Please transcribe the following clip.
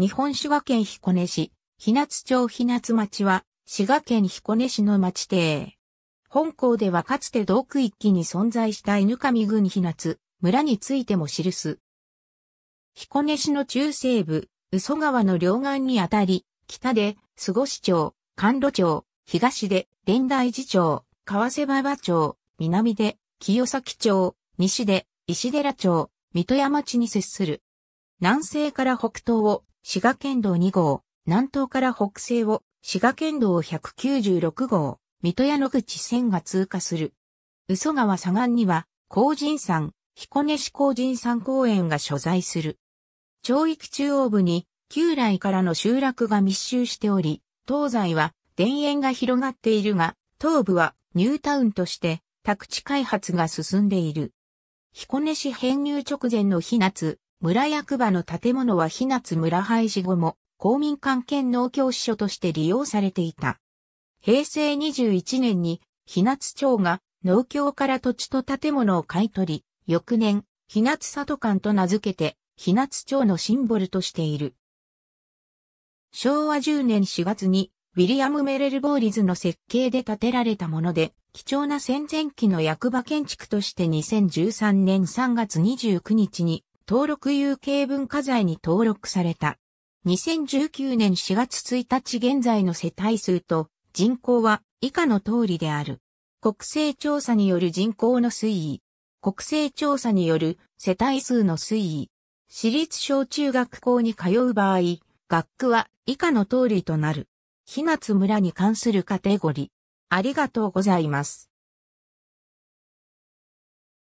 日本滋賀県彦根市、日夏町日夏町は、滋賀県彦根市の町邸。本校ではかつて同区気に存在した犬上郡日夏、村についても記す。彦根市の中西部、宇曽川の両岸にあたり、北で、須後市町、甘露町、東で、伝大寺町、川瀬馬場町、南で、清崎町、西で、石寺町、水戸山地に接する。南西から北東を滋賀県道2号、南東から北西を滋賀県道196号、水戸屋の口線が通過する。嘘川左岸には、高人山、彦根市高人山公園が所在する。町域中央部に、旧来からの集落が密集しており、東西は田園が広がっているが、東部はニュータウンとして宅地開発が進んでいる。彦根市編入直前の日夏、村役場の建物は日夏村廃止後も公民館兼農協支所として利用されていた。平成21年に日夏町が農協から土地と建物を買い取り、翌年、日夏里館と名付けて、日夏町のシンボルとしている。昭和10年4月に、ウィリアム・メレル・ボーリズの設計で建てられたもので、貴重な戦前期の役場建築として2013年3月29日に登録有形文化財に登録された。2019年4月1日現在の世帯数と人口は以下の通りである。国勢調査による人口の推移。国勢調査による世帯数の推移。私立小中学校に通う場合、学区は以下の通りとなる。日夏村に関するカテゴリー。ありがとうございます。